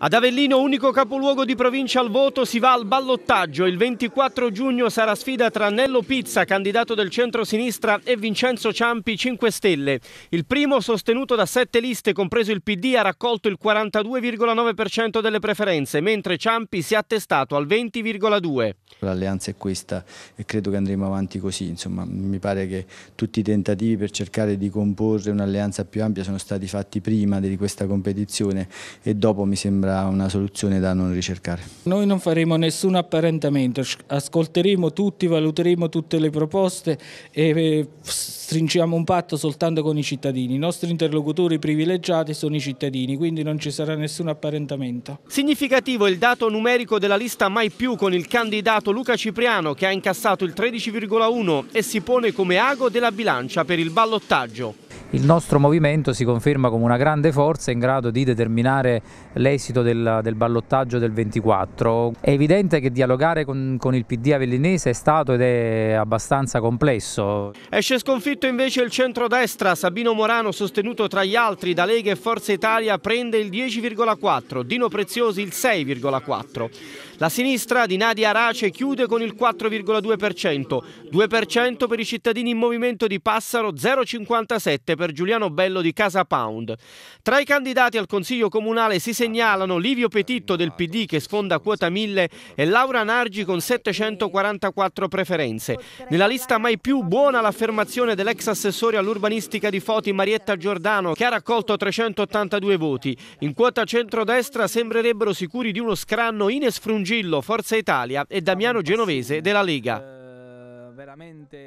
Ad Avellino, unico capoluogo di provincia al voto, si va al ballottaggio. Il 24 giugno sarà sfida tra Nello Pizza, candidato del centro-sinistra, e Vincenzo Ciampi, 5 Stelle. Il primo, sostenuto da sette liste, compreso il PD, ha raccolto il 42,9% delle preferenze, mentre Ciampi si è attestato al 20,2%. L'alleanza è questa e credo che andremo avanti così. Insomma, mi pare che tutti i tentativi per cercare di comporre un'alleanza più ampia sono stati fatti prima di questa competizione e dopo mi sembra sembra una soluzione da non ricercare. Noi non faremo nessun apparentamento, ascolteremo tutti, valuteremo tutte le proposte e stringiamo un patto soltanto con i cittadini. I nostri interlocutori privilegiati sono i cittadini, quindi non ci sarà nessun apparentamento. Significativo il dato numerico della lista Mai Più con il candidato Luca Cipriano che ha incassato il 13,1 e si pone come ago della bilancia per il ballottaggio il nostro movimento si conferma come una grande forza in grado di determinare l'esito del, del, ballottaggio del 24. È evidente che dialogare con, con il PD avellinese è stato ed è abbastanza complesso. Esce sconfitto invece il centrodestra, Sabino Morano sostenuto tra gli altri da Lega e Forza Italia prende il 10,4, Dino Preziosi il 6,4. La sinistra di Nadia Arace chiude con il 4,2%, 2% per i cittadini in movimento di Passaro 0,57 per Giuliano Bello di Casa Pound. Tra i candidati al Consiglio Comunale si segnalano Livio Petitto del PD che sfonda quota 1000 e Laura Nargi con 744 preferenze. Nella lista mai più buona l'affermazione dell'ex assessore all'urbanistica di Foti Marietta Giordano che ha raccolto 382 voti. In quota centrodestra sembrerebbero sicuri di uno scranno Ines Frungillo, Forza Italia e Damiano Genovese della Lega. Eh,